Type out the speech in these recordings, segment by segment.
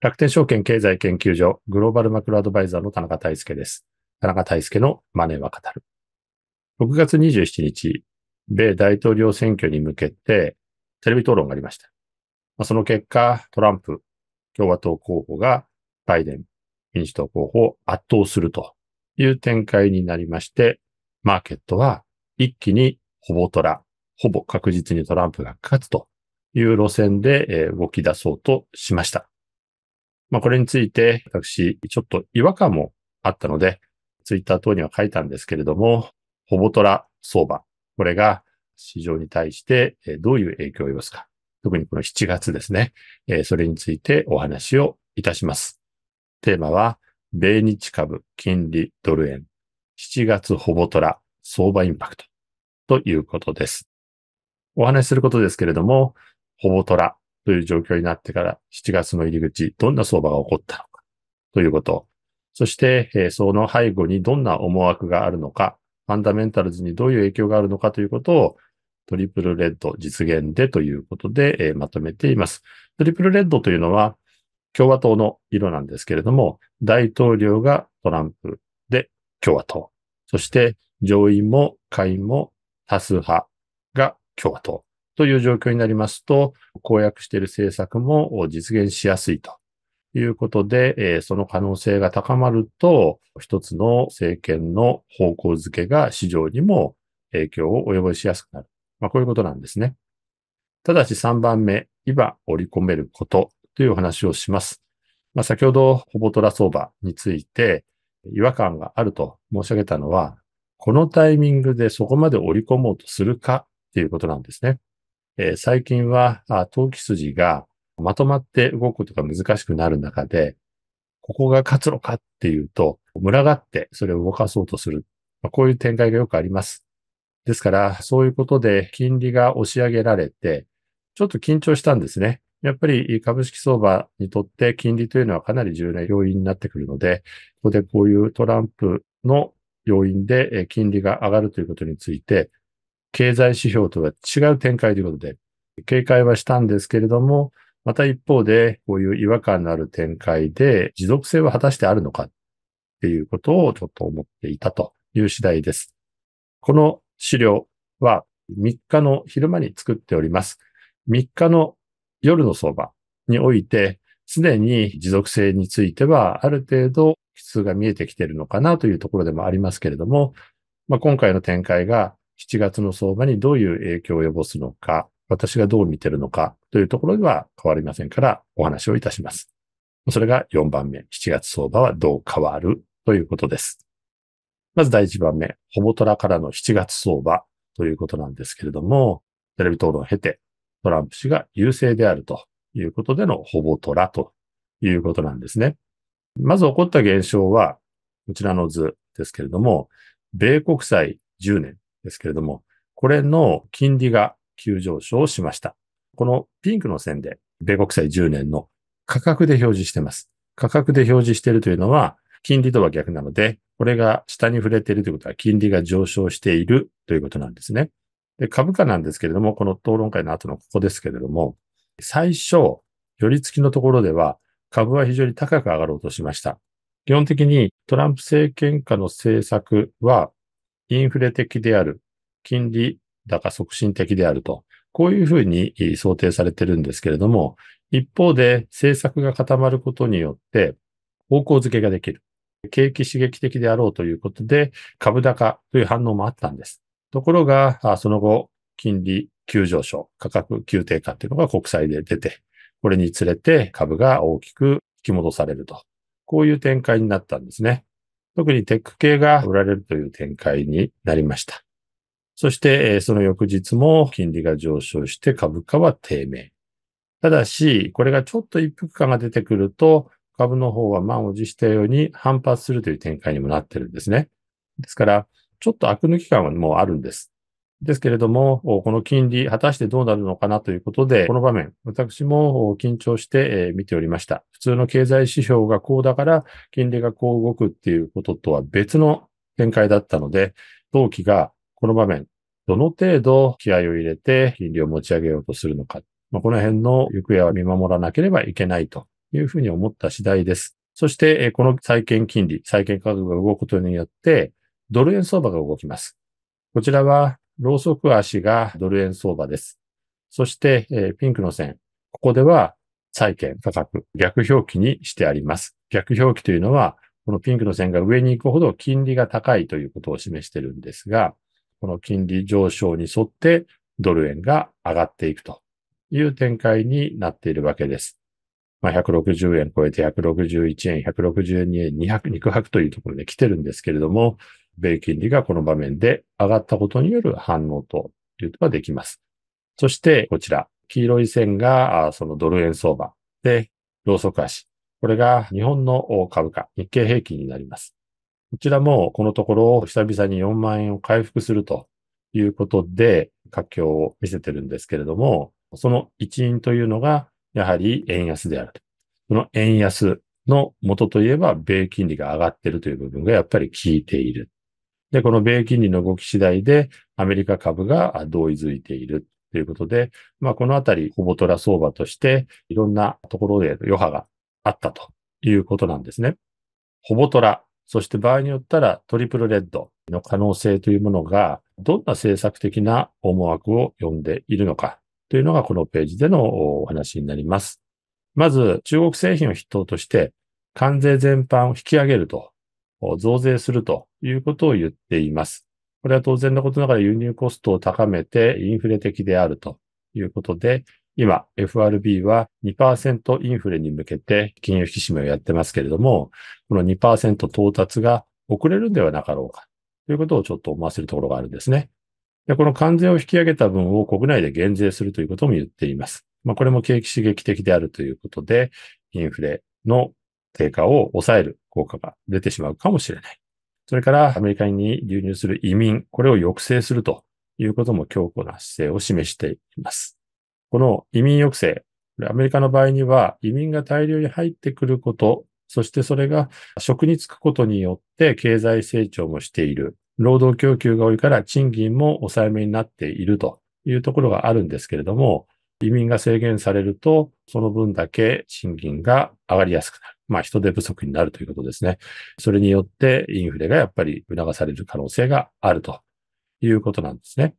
楽天証券経済研究所グローバルマクロアドバイザーの田中大輔です。田中大輔のマネーは語る。6月27日、米大統領選挙に向けてテレビ討論がありました。その結果、トランプ共和党候補がバイデン民主党候補を圧倒するという展開になりまして、マーケットは一気にほぼトラ、ほぼ確実にトランプが勝つという路線で動き出そうとしました。まあ、これについて、私、ちょっと違和感もあったので、ツイッター等には書いたんですけれども、ほぼトラ相場。これが市場に対してどういう影響を及ぼすか。特にこの7月ですね。それについてお話をいたします。テーマは、米日株、金利、ドル円、7月ほぼトラ、相場インパクトということです。お話しすることですけれども、ほぼトラという状況になってから7月の入り口、どんな相場が起こったのかということ。そして、えー、その背後にどんな思惑があるのか、ファンダメンタルズにどういう影響があるのかということをトリプルレッド実現でということで、えー、まとめています。トリプルレッドというのは共和党の色なんですけれども、大統領がトランプで共和党。そして上院も下院も多数派が共和党。という状況になりますと、公約している政策も実現しやすいということで、その可能性が高まると、一つの政権の方向づけが市場にも影響を及ぼしやすくなる。まあ、こういうことなんですね。ただし3番目、今織り込めることというお話をします。まあ、先ほど、ほぼトラ相場について違和感があると申し上げたのは、このタイミングでそこまで織り込もうとするかっていうことなんですね。えー、最近は、投機筋がまとまって動くことが難しくなる中で、ここが活路かっていうと、群がってそれを動かそうとする。まあ、こういう展開がよくあります。ですから、そういうことで金利が押し上げられて、ちょっと緊張したんですね。やっぱり株式相場にとって金利というのはかなり重要な要因になってくるので、ここでこういうトランプの要因で金利が上がるということについて、経済指標とは違う展開ということで、警戒はしたんですけれども、また一方で、こういう違和感のある展開で持続性は果たしてあるのかっていうことをちょっと思っていたという次第です。この資料は3日の昼間に作っております。3日の夜の相場において、すでに持続性についてはある程度普通が見えてきているのかなというところでもありますけれども、まあ、今回の展開が7月の相場にどういう影響を及ぼすのか、私がどう見てるのかというところでは変わりませんからお話をいたします。それが4番目、7月相場はどう変わるということです。まず第1番目、ほぼトラからの7月相場ということなんですけれども、テレビ討論を経てトランプ氏が優勢であるということでのほぼトラということなんですね。まず起こった現象は、こちらの図ですけれども、米国債10年ですけれども、これの金利が急上昇しました。このピンクの線で、米国債10年の価格で表示してます。価格で表示しているというのは、金利とは逆なので、これが下に触れているということは、金利が上昇しているということなんですね。で株価なんですけれども、この討論会の後のここですけれども、最初、寄り付きのところでは、株は非常に高く上がろうとしました。基本的にトランプ政権下の政策はインフレ的である、金利高促進的であると、こういうふうに想定されてるんですけれども、一方で政策が固まることによって、方向づけができる。景気刺激的であろうということで、株高という反応もあったんです。ところが、その後、金利急上昇、価格急低下っていうのが国債で出て、これにつれて株が大きく引き戻されると。こういう展開になったんですね。特にテック系が売られるという展開になりました。そして、その翌日も金利が上昇して株価は低迷。ただし、これがちょっと一服感が出てくると、株の方は満を持したように反発するという展開にもなってるんですね。ですから、ちょっと悪抜き感はもうあるんです。ですけれども、この金利、果たしてどうなるのかなということで、この場面、私も緊張して見ておりました。普通の経済指標がこうだから、金利がこう動くっていうこととは別の展開だったので、同期がこの場面、どの程度気合を入れて金利を持ち上げようとするのか、まあ、この辺の行方は見守らなければいけないというふうに思った次第です。そして、この債券金利、債券価格が動くことによって、ドル円相場が動きます。こちらはローソク足がドル円相場です。そして、えピンクの線。ここでは債券価格、逆表記にしてあります。逆表記というのは、このピンクの線が上に行くほど金利が高いということを示してるんですが、この金利上昇に沿ってドル円が上がっていくという展開になっているわけです。まあ、160円超えて161円、162円、200、肉薄というところで来てるんですけれども、米金利がこの場面で上がったことによる反応ということができます。そして、こちら、黄色い線がそのドル円相場で、ローソク足。これが日本の株価、日経平均になります。こちらもこのところ久々に4万円を回復するということで、活況を見せてるんですけれども、その一因というのが、やはり円安であると。その円安の元といえば、米金利が上がっているという部分がやっぱり効いている。で、この米金利の動き次第で、アメリカ株が同意づいているということで、まあ、このあたり、ほぼトラ相場として、いろんなところで余波があったということなんですね。ほぼトラ、そして場合によったらトリプルレッドの可能性というものが、どんな政策的な思惑を呼んでいるのかというのがこのページでのお話になります。まず、中国製品を筆頭として、関税全般を引き上げると、増税するとということを言っています。これは当然のことながら輸入コストを高めてインフレ的であるということで、今 FRB は2%インフレに向けて金融引き締めをやってますけれども、この2%到達が遅れるんではなかろうかということをちょっと思わせるところがあるんですね。でこの関税を引き上げた分を国内で減税するということも言っています。まあ、これも景気刺激的であるということで、インフレの低下を抑える効果が出てしまうかもしれない。それからアメリカに流入する移民、これを抑制するということも強固な姿勢を示しています。この移民抑制、アメリカの場合には移民が大量に入ってくること、そしてそれが職に就くことによって経済成長もしている。労働供給が多いから賃金も抑えめになっているというところがあるんですけれども、移民が制限されると、その分だけ賃金が上がりやすくなる。まあ人手不足になるということですね。それによってインフレがやっぱり促される可能性があるということなんですね。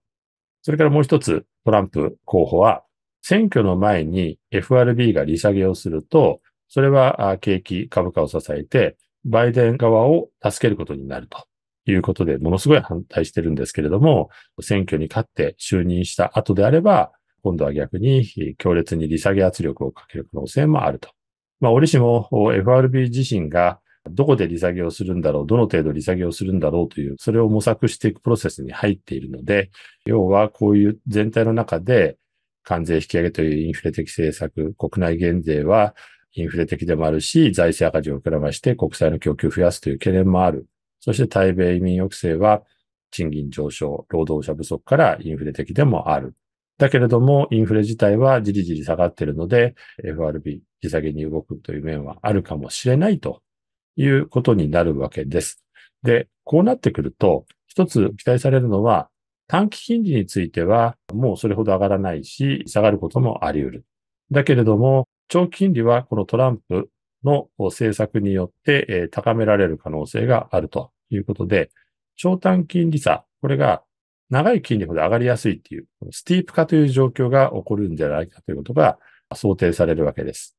それからもう一つ、トランプ候補は、選挙の前に FRB が利下げをすると、それは景気、株価を支えて、バイデン側を助けることになるということで、ものすごい反対してるんですけれども、選挙に勝って就任した後であれば、今度は逆に強烈に利下げ圧力をかける可能性もあるとまあ、折しも FRB 自身がどこで利下げをするんだろう、どの程度利下げをするんだろうという、それを模索していくプロセスに入っているので、要はこういう全体の中で関税引き上げというインフレ的政策、国内減税はインフレ的でもあるし、財政赤字を膨らまして国債の供給を増やすという懸念もある。そして対米移民抑制は賃金上昇、労働者不足からインフレ的でもある。だけれども、インフレ自体はじりじり下がっているので、FRB、利下げに動くという面はあるかもしれないということになるわけです。で、こうなってくると、一つ期待されるのは、短期金利については、もうそれほど上がらないし、下がることもあり得る。だけれども、長期金利はこのトランプの政策によって高められる可能性があるということで、長短金利差、これが長い筋肉で上がりやすいっていう、スティープ化という状況が起こるんじゃないかということが想定されるわけです。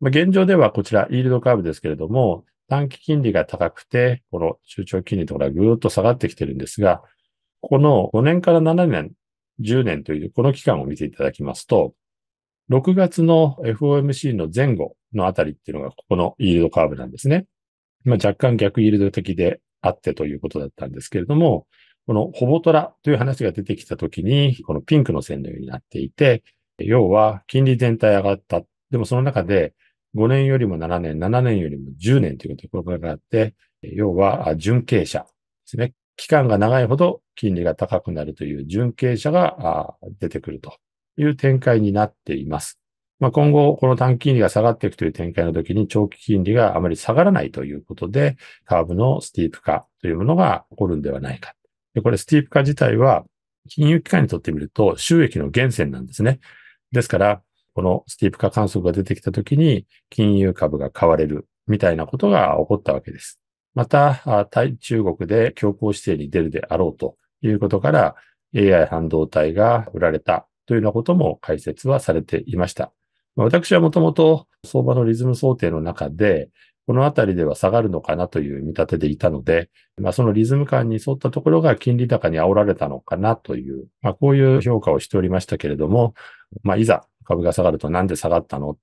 まあ、現状ではこちら、イールドカーブですけれども、短期金利が高くて、この中長金利のところがぐーっと下がってきてるんですが、この5年から7年、10年というこの期間を見ていただきますと、6月の FOMC の前後のあたりっていうのがここのイールドカーブなんですね。まあ、若干逆イールド的であってということだったんですけれども、このホボトラという話が出てきたときに、このピンクの線のようになっていて、要は金利全体上がった。でもその中で5年よりも7年、7年よりも10年ということがあって、要は準傾者ですね。期間が長いほど金利が高くなるという準傾者が出てくるという展開になっています。まあ、今後、この短期金利が下がっていくという展開の時に長期金利があまり下がらないということで、カーブのスティープ化というものが起こるんではないかで、これスティープ化自体は、金融機関にとってみると収益の源泉なんですね。ですから、このスティープ化観測が出てきたときに、金融株が買われるみたいなことが起こったわけです。また、対中国で強硬姿勢に出るであろうということから、AI 半導体が売られたというようなことも解説はされていました。私はもともと相場のリズム想定の中で、このあたりでは下がるのかなという見立てでいたので、まあ、そのリズム感に沿ったところが金利高に煽られたのかなという、まあ、こういう評価をしておりましたけれども、まあ、いざ株が下がるとなんで下がったの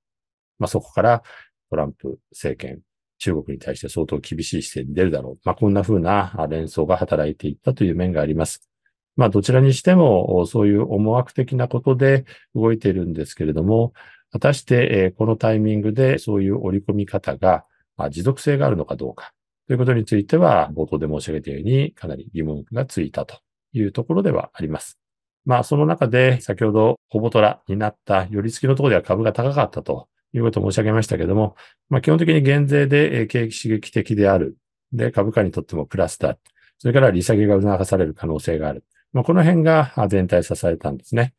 まあ、そこからトランプ政権、中国に対して相当厳しい姿勢に出るだろう。まあ、こんな風な連想が働いていったという面があります。まあ、どちらにしても、そういう思惑的なことで動いているんですけれども、果たして、このタイミングでそういう織り込み方があ、持続性があるのかどうかということについては、冒頭で申し上げたように、かなり疑問がついたというところではあります。まあ、その中で、先ほど、ほぼトラになった、寄り付きのところでは株が高かったということを申し上げましたけども、まあ、基本的に減税で景気刺激的である。で、株価にとってもプラスだ。それから利下げが促される可能性がある。まあ、この辺が全体支えたんですね。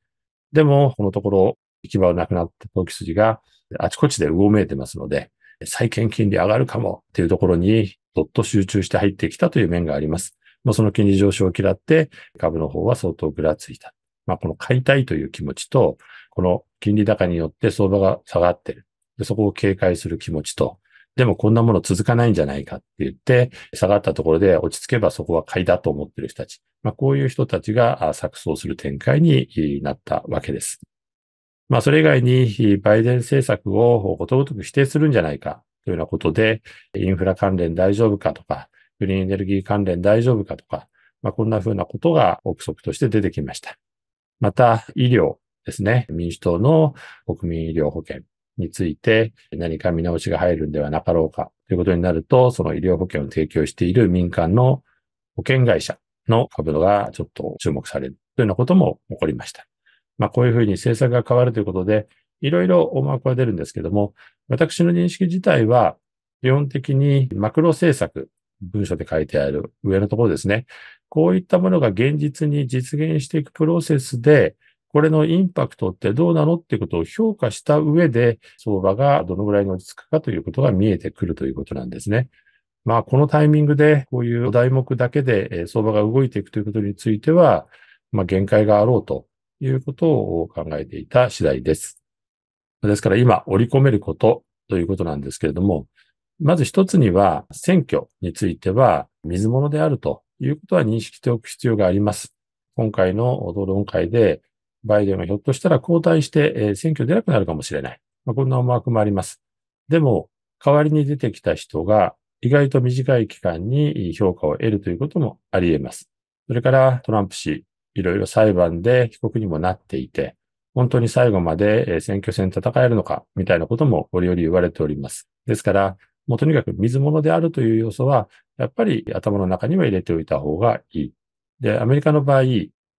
でも、このところ、行き場はなくなった投機筋があちこちで動めいてますので、債券金利上がるかもっていうところに、どっと集中して入ってきたという面があります。まあ、その金利上昇を嫌って、株の方は相当ぐらついた。まあ、この買いたいという気持ちと、この金利高によって相場が下がってる。でそこを警戒する気持ちと、でもこんなもの続かないんじゃないかって言って、下がったところで落ち着けばそこは買いだと思ってる人たち。まあ、こういう人たちが錯綜する展開になったわけです。まあ、それ以外にバイデン政策をことごとく否定するんじゃないかというようなことで、インフラ関連大丈夫かとか、グリーンエネルギー関連大丈夫かとか、まあ、こんなふうなことが憶測として出てきました。また、医療ですね。民主党の国民医療保険について何か見直しが入るんではなかろうかということになると、その医療保険を提供している民間の保険会社の株がちょっと注目されるというようなことも起こりました。まあ、こういうふうに政策が変わるということで、いろいろ思惑は出るんですけども、私の認識自体は、基本的にマクロ政策、文書で書いてある上のところですね。こういったものが現実に実現していくプロセスで、これのインパクトってどうなのっていうことを評価した上で、相場がどのぐらいに落ち着くかということが見えてくるということなんですね。まあ、このタイミングで、こういう題目だけで相場が動いていくということについては、まあ、限界があろうということを考えていた次第です。ですから今、織り込めることということなんですけれども、まず一つには、選挙については、水物であるということは認識しておく必要があります。今回の討論会で、バイデンはひょっとしたら交代して選挙出なくなるかもしれない。まあ、こんな思惑もあります。でも、代わりに出てきた人が意外と短い期間に評価を得るということもあり得ます。それからトランプ氏いろいろ裁判で被告にもなっていて、本当に最後まで選挙戦戦えるのか、みたいなこともより言われております。ですから、もうとにかく水物であるという要素は、やっぱり頭の中には入れておいた方がいい。で、アメリカの場合、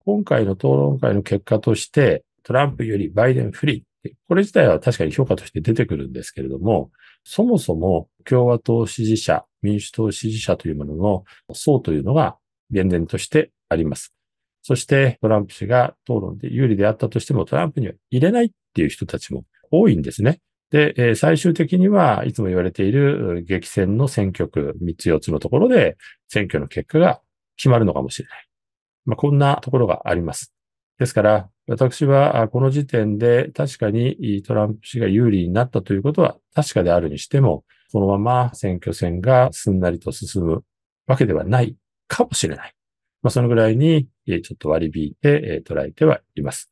今回の討論会の結果として、トランプよりバイデン不利これ自体は確かに評価として出てくるんですけれども、そもそも共和党支持者、民主党支持者というものの層というのが厳然としてあります。そしてトランプ氏が討論で有利であったとしてもトランプには入れないっていう人たちも多いんですね。で、最終的にはいつも言われている激戦の選挙区3つ4つのところで選挙の結果が決まるのかもしれない。まあ、こんなところがあります。ですから、私はこの時点で確かにトランプ氏が有利になったということは確かであるにしても、このまま選挙戦がすんなりと進むわけではないかもしれない。まあ、そのぐらいにちょっと割り引いて捉えてはいます。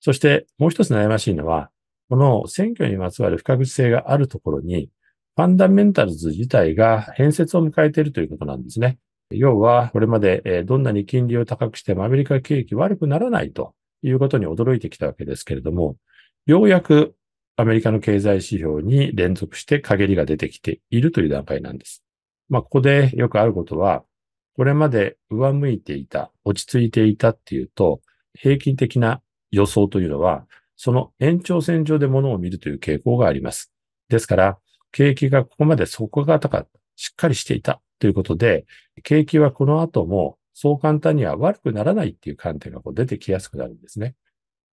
そしてもう一つ悩ましいのは、この選挙にまつわる不確実性があるところに、ファンダメンタルズ自体が変節を迎えているということなんですね。要は、これまでどんなに金利を高くしてもアメリカ景気悪くならないということに驚いてきたわけですけれども、ようやくアメリカの経済指標に連続して陰りが出てきているという段階なんです。まあ、ここでよくあることは、これまで上向いていた、落ち着いていたっていうと、平均的な予想というのは、その延長線上で物を見るという傾向があります。ですから、景気がここまで底堅かった、しっかりしていたということで、景気はこの後もそう簡単には悪くならないっていう観点がこう出てきやすくなるんですね。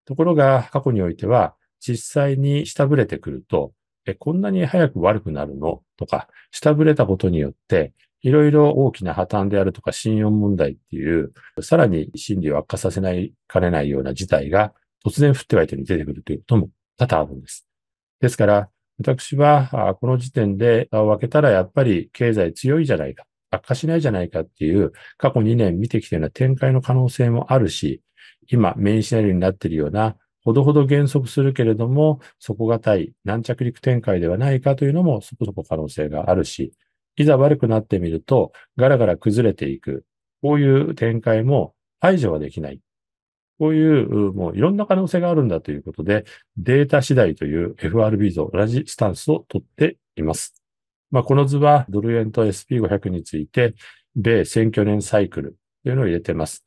ところが、過去においては、実際に下振れてくると、え、こんなに早く悪くなるのとか、下振れたことによって、いろいろ大きな破綻であるとか信用問題っていう、さらに心理を悪化させないかねないような事態が突然降って湧いてに出てくるということも多々あるんです。ですから、私は、この時点で分けたらやっぱり経済強いじゃないか、悪化しないじゃないかっていう過去2年見てきたような展開の可能性もあるし、今メインシナリオになっているようなほどほど減速するけれども、底堅い軟着陸展開ではないかというのもそこそこ可能性があるし、いざ悪くなってみると、ガラガラ崩れていく。こういう展開も排除はできない。こういう、もういろんな可能性があるんだということで、データ次第という FRB と同じスタンスをとっています。まあ、この図はドル円と SP500 について、米選挙年サイクルというのを入れています。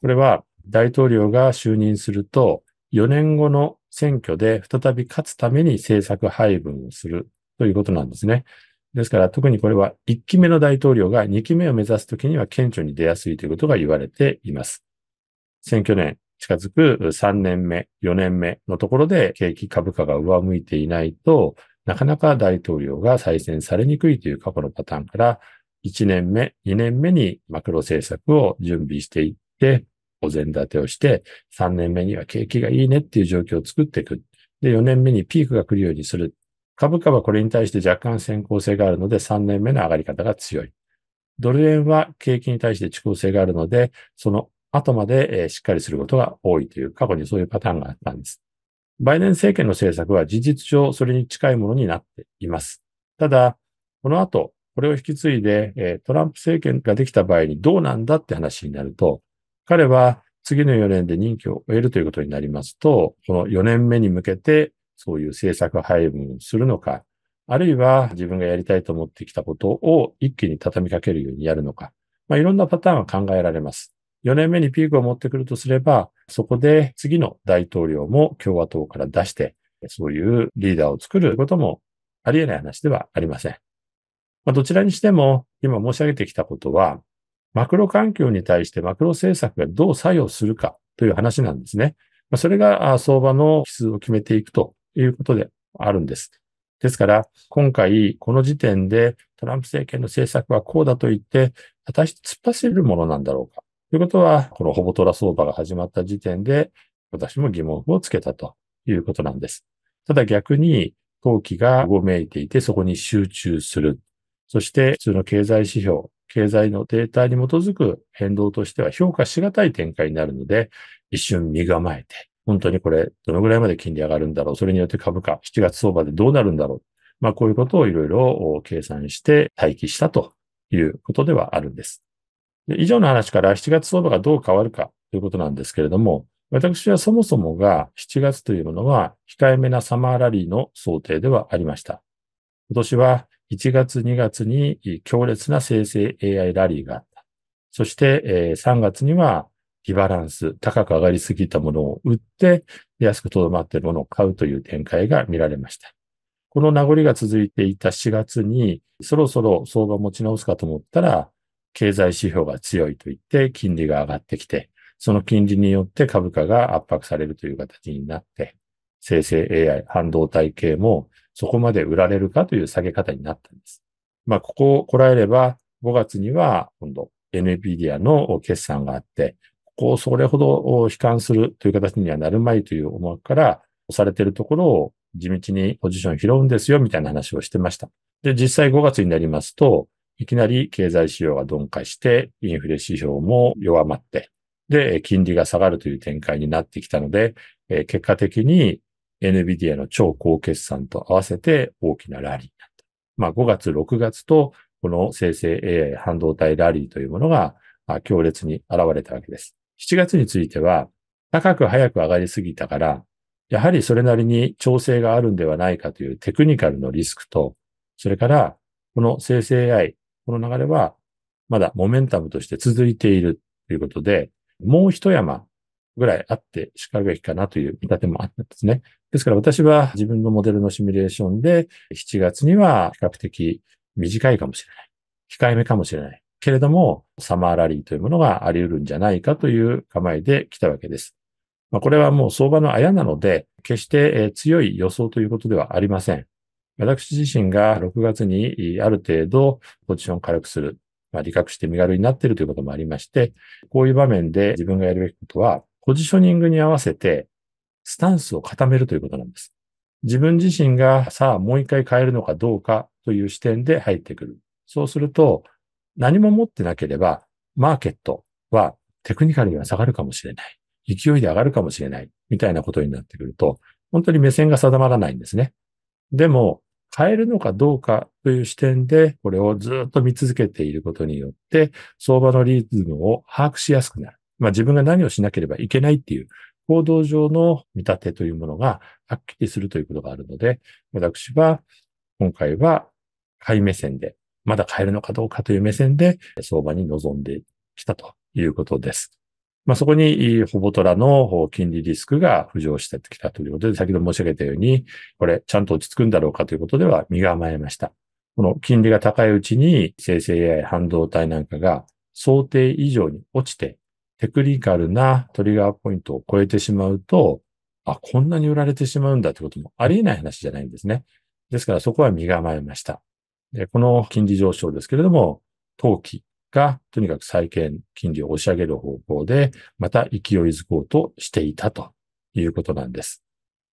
これは大統領が就任すると、4年後の選挙で再び勝つために政策配分をするということなんですね。ですから特にこれは1期目の大統領が2期目を目指すときには顕著に出やすいということが言われています。選挙年近づく3年目、4年目のところで景気株価が上向いていないと、なかなか大統領が再選されにくいという過去のパターンから、1年目、2年目にマクロ政策を準備していって、お膳立てをして、3年目には景気がいいねっていう状況を作っていく。で、4年目にピークが来るようにする。株価はこれに対して若干先行性があるので3年目の上がり方が強い。ドル円は景気に対して遅効性があるので、その後までしっかりすることが多いという過去にそういうパターンがあったんです。バイデン政権の政策は事実上それに近いものになっています。ただ、この後、これを引き継いで、トランプ政権ができた場合にどうなんだって話になると、彼は次の4年で任期を終えるということになりますと、この4年目に向けてそういう政策配分するのか、あるいは自分がやりたいと思ってきたことを一気に畳みかけるようにやるのか、まあ、いろんなパターンは考えられます。4年目にピークを持ってくるとすれば、そこで次の大統領も共和党から出して、そういうリーダーを作ることもあり得ない話ではありません。まあ、どちらにしても、今申し上げてきたことは、マクロ環境に対してマクロ政策がどう作用するかという話なんですね。まあ、それが相場の指数を決めていくとということであるんです。ですから、今回、この時点でトランプ政権の政策はこうだと言って、果たして突っ走れるものなんだろうか。ということは、このほぼトラ相場が始まった時点で、私も疑問をつけたということなんです。ただ逆に、投機がごめいていて、そこに集中する。そして、普通の経済指標、経済のデータに基づく変動としては評価しがたい展開になるので、一瞬身構えて、本当にこれ、どのぐらいまで金利上がるんだろう。それによって株価、7月相場でどうなるんだろう。まあ、こういうことをいろいろ計算して待機したということではあるんです。で以上の話から7月相場がどう変わるかということなんですけれども、私はそもそもが7月というものは控えめなサマーラリーの想定ではありました。今年は1月2月に強烈な生成 AI ラリーがあった。そして3月にはリバランス、高く上がりすぎたものを売って、安くとどまっているものを買うという展開が見られました。この名残が続いていた4月に、そろそろ相場を持ち直すかと思ったら、経済指標が強いと言って、金利が上がってきて、その金利によって株価が圧迫されるという形になって、生成 AI、半導体系もそこまで売られるかという下げ方になったんです。まあ、ここをこらえれば、5月には今度 NVIDIA の決算があって、こをそれほど悲観するという形にはなるまいという思惑から押されているところを地道にポジションを拾うんですよみたいな話をしてました。で、実際5月になりますと、いきなり経済指標が鈍化して、インフレ指標も弱まって、で、金利が下がるという展開になってきたので、結果的に NVIDIA の超高決算と合わせて大きなラリーになった。まあ5月、6月と、この生成 AI 半導体ラリーというものが強烈に現れたわけです。7月については、高く早く上がりすぎたから、やはりそれなりに調整があるんではないかというテクニカルのリスクと、それから、この生成 AI、この流れは、まだモメンタムとして続いているということで、もう一山ぐらいあって叱るべきかなという見立てもあったんですね。ですから私は自分のモデルのシミュレーションで、7月には比較的短いかもしれない。控えめかもしれない。けれども、サマーラリーというものがあり得るんじゃないかという構えで来たわけです。まあ、これはもう相場のあやなので、決して強い予想ということではありません。私自身が6月にある程度ポジションを軽くする、まあ、理覚して身軽になっているということもありまして、こういう場面で自分がやるべきことは、ポジショニングに合わせてスタンスを固めるということなんです。自分自身がさあもう一回変えるのかどうかという視点で入ってくる。そうすると、何も持ってなければ、マーケットはテクニカルには下がるかもしれない。勢いで上がるかもしれない。みたいなことになってくると、本当に目線が定まらないんですね。でも、変えるのかどうかという視点で、これをずっと見続けていることによって、相場のリズムを把握しやすくなる。まあ自分が何をしなければいけないっていう行動上の見立てというものがはっきりするということがあるので、私は今回は買い目線でまだ買えるのかどうかという目線で相場に臨んできたということです。まあ、そこに、ホボトラの金利リスクが浮上してきたということで、先ほど申し上げたように、これ、ちゃんと落ち着くんだろうかということでは身構えました。この金利が高いうちに、生成 AI 半導体なんかが想定以上に落ちて、テクニカルなトリガーポイントを超えてしまうと、あ、こんなに売られてしまうんだということもありえない話じゃないんですね。ですからそこは身構えました。で、この金利上昇ですけれども、投機がとにかく債券金利を押し上げる方向で、また勢いづこうとしていたということなんです。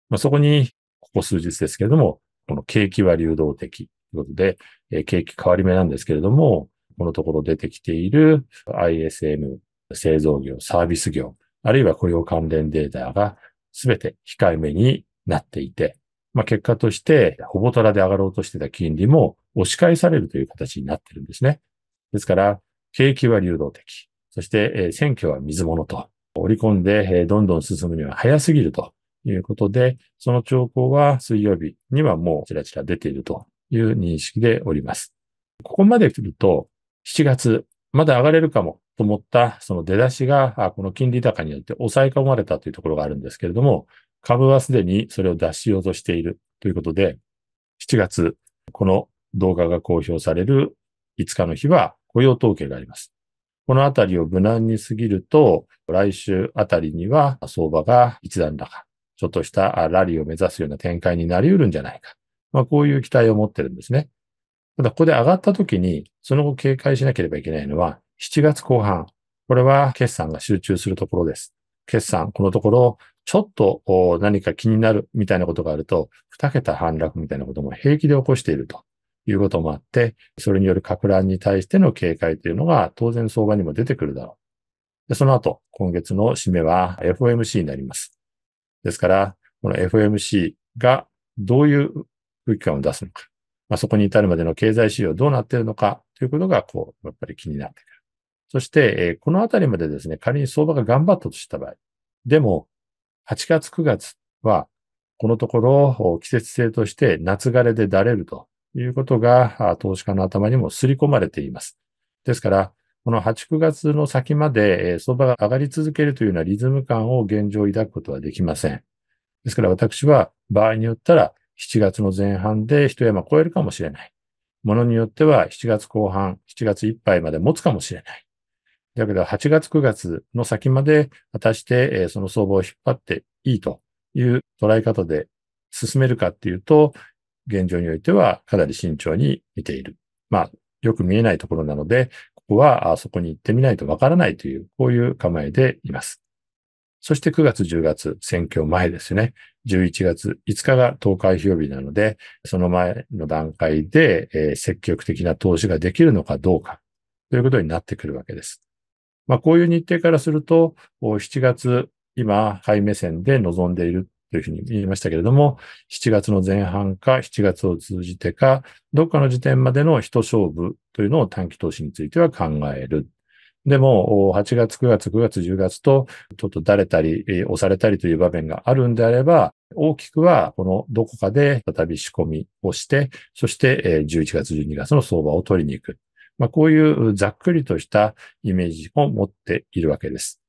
まあ、そこに、ここ数日ですけれども、この景気は流動的ということで、えー、景気変わり目なんですけれども、このところ出てきている ISM、製造業、サービス業、あるいは雇用関連データが全て控えめになっていて、まあ、結果として、ほぼ虎で上がろうとしてた金利も押し返されるという形になってるんですね。ですから、景気は流動的。そして、選挙は水物と。織り込んで、どんどん進むには早すぎるということで、その兆候は水曜日にはもうちらちら出ているという認識でおります。ここまで来ると、7月、まだ上がれるかもと思った、その出だしが、この金利高によって抑え込まれたというところがあるんですけれども、株はすでにそれを脱しようとしているということで、7月、この動画が公表される5日の日は雇用統計があります。このあたりを無難に過ぎると、来週あたりには相場が一段高、ちょっとしたラリーを目指すような展開になり得るんじゃないか。まあこういう期待を持ってるんですね。ただここで上がった時に、その後警戒しなければいけないのは、7月後半。これは決算が集中するところです。決算、このところちょっと何か気になるみたいなことがあると、2桁反落みたいなことも平気で起こしているということもあって、それによる格乱に対しての警戒というのが当然相場にも出てくるだろう。でその後、今月の締めは FOMC になります。ですから、この FOMC がどういう空気感を出すのか、まあ、そこに至るまでの経済指標どうなっているのかということが、こう、やっぱり気になってくる。そして、このあたりまでですね、仮に相場が頑張ったとした場合、でも、8月9月は、このところ季節性として夏枯れでだれるということが投資家の頭にも刷り込まれています。ですから、この8、9月の先まで相場が上がり続けるというようなリズム感を現状抱くことはできません。ですから私は場合によったら7月の前半で一山超えるかもしれない。ものによっては7月後半、7月いっぱいまで持つかもしれない。だけど8月9月の先まで果たして、えー、その相場を引っ張っていいという捉え方で進めるかっていうと、現状においてはかなり慎重に見ている。まあ、よく見えないところなので、ここはあそこに行ってみないとわからないという、こういう構えでいます。そして9月10月、選挙前ですね。11月5日が投開票日なので、その前の段階で、えー、積極的な投資ができるのかどうかということになってくるわけです。まあ、こういう日程からすると、7月、今、ハイ目線で望んでいるというふうに言いましたけれども、7月の前半か、7月を通じてか、どっかの時点までの一勝負というのを短期投資については考える。でも、8月、9月、9月、10月と、ちょっとだれたり、押されたりという場面があるんであれば、大きくは、このどこかで再び仕込みをして、そして11月、12月の相場を取りに行く。まあ、こういうざっくりとしたイメージを持っているわけです。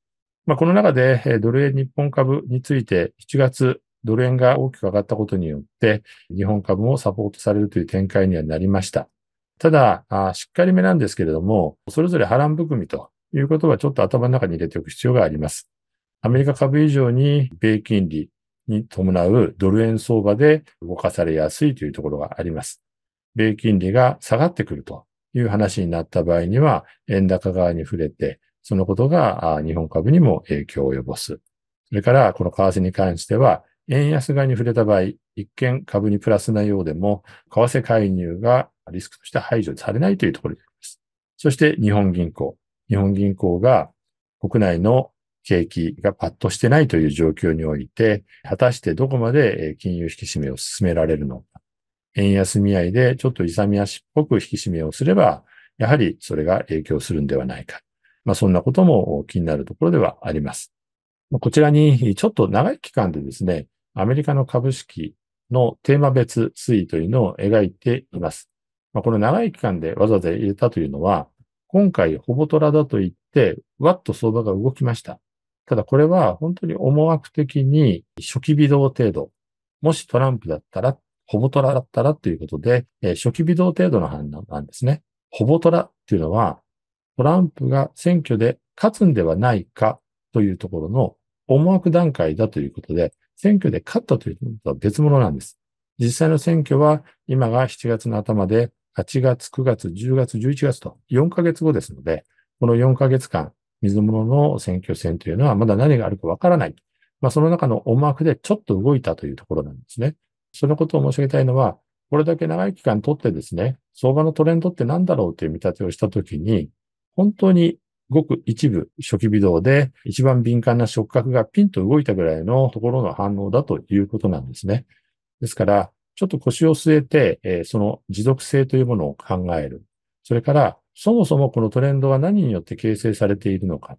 まあ、この中で、ドル円日本株について7月、ドル円が大きく上がったことによって、日本株もサポートされるという展開にはなりました。ただ、しっかりめなんですけれども、それぞれ波乱含みということはちょっと頭の中に入れておく必要があります。アメリカ株以上に米金利に伴うドル円相場で動かされやすいというところがあります。米金利が下がってくるという話になった場合には、円高側に触れて、そのことが日本株にも影響を及ぼす。それから、この為替に関しては、円安側に触れた場合、一見株にプラスなようでも、為替介入がリスクとして排除されないというところになります。そして日本銀行。日本銀行が国内の景気がパッとしてないという状況において、果たしてどこまで金融引き締めを進められるの円安見合いでちょっと勇み足っぽく引き締めをすれば、やはりそれが影響するんではないか。まあ、そんなことも気になるところではあります。こちらにちょっと長い期間でですね、アメリカの株式のテーマ別推移というのを描いています。まあ、この長い期間でわざわざ入れたというのは、今回ほぼトラだと言って、わっと相場が動きました。ただこれは本当に思惑的に初期微動程度、もしトランプだったらっほぼトラだったらということで、えー、初期微動程度の判断なんですね。ほぼトラっていうのは、トランプが選挙で勝つんではないかというところの思惑段階だということで、選挙で勝ったというのとは別物なんです。実際の選挙は今が7月の頭で、8月、9月、10月、11月と4ヶ月後ですので、この4ヶ月間、水物の選挙戦というのはまだ何があるかわからない。まあ、その中の思惑でちょっと動いたというところなんですね。そのことを申し上げたいのは、これだけ長い期間とってですね、相場のトレンドって何だろうという見立てをしたときに、本当にごく一部、初期微動で一番敏感な触覚がピンと動いたぐらいのところの反応だということなんですね。ですから、ちょっと腰を据えて、えその持続性というものを考える。それから、そもそもこのトレンドは何によって形成されているのか。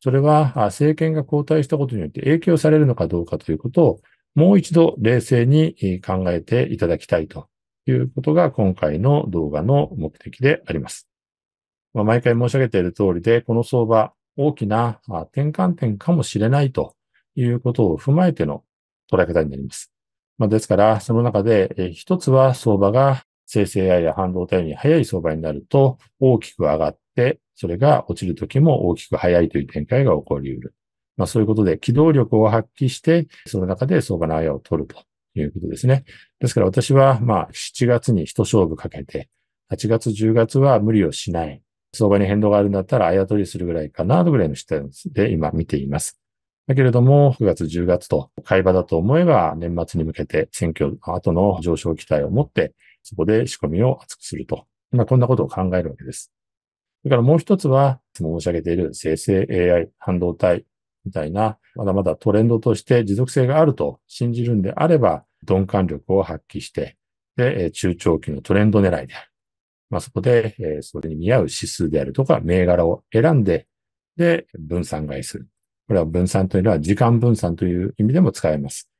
それは、政権が交代したことによって影響されるのかどうかということをもう一度冷静に考えていただきたいということが今回の動画の目的であります。まあ、毎回申し上げている通りで、この相場、大きな転換点かもしれないということを踏まえての捉え方になります。まあ、ですから、その中で、一つは相場が生成 AI や半導体に早い相場になると大きく上がって、それが落ちる時も大きく早いという展開が起こり得る。まあそういうことで機動力を発揮して、その中で相場のあを取るということですね。ですから私は、まあ7月に一勝負かけて、8月、10月は無理をしない。相場に変動があるんだったらあや取りするぐらいかな、ぐらいの視点で今見ています。だけれども、9月、10月と、買い場だと思えば、年末に向けて選挙後の上昇期待を持って、そこで仕込みを厚くすると。まあ、こんなことを考えるわけです。それからもう一つは、申し上げている生成 AI、半導体、みたいな、まだまだトレンドとして持続性があると信じるんであれば、鈍感力を発揮して、で、中長期のトレンド狙いである。まあ、そこで、えそれに見合う指数であるとか、銘柄を選んで、で、分散買いする。これは分散というのは時間分散という意味でも使えます。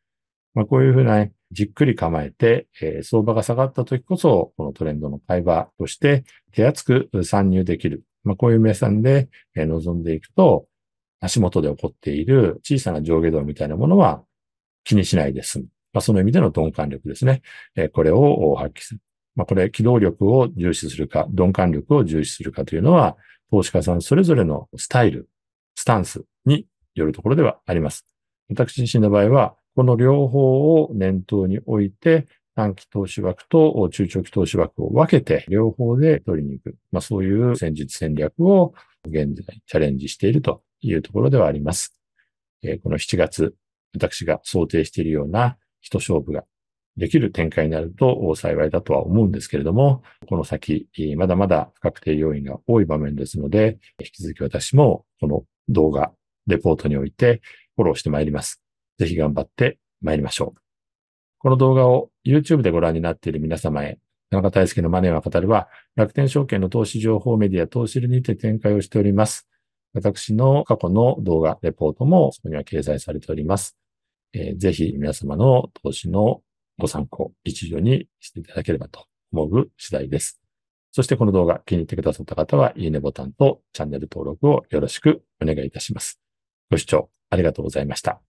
まあ、こういうふうな、ね、じっくり構えて、え相場が下がった時こそ、このトレンドの買い場として手厚く参入できる。まあ、こういう目線で、え臨んでいくと、足元で起こっている小さな上下動みたいなものは気にしないです。まあ、その意味での鈍感力ですね。えこれを発揮する。まあ、これ、機動力を重視するか、鈍感力を重視するかというのは、投資家さんそれぞれのスタイル、スタンスによるところではあります。私自身の場合は、この両方を念頭に置いて、短期投資枠と中長期投資枠を分けて、両方で取りに行く。まあ、そういう戦術戦略を現在チャレンジしているというところではあります。えー、この7月、私が想定しているような人勝負ができる展開になると幸いだとは思うんですけれども、この先、まだまだ不確定要因が多い場面ですので、引き続き私もこの動画、レポートにおいてフォローしてまいります。ぜひ頑張ってまいりましょう。この動画を YouTube でご覧になっている皆様へ、田中大輔のマネーは語るは、楽天証券の投資情報メディア投資ルにて展開をしております。私の過去の動画、レポートもそこには掲載されております。えー、ぜひ皆様の投資のご参考、一助にしていただければと思う次第です。そしてこの動画気に入ってくださった方は、いいねボタンとチャンネル登録をよろしくお願いいたします。ご視聴ありがとうございました。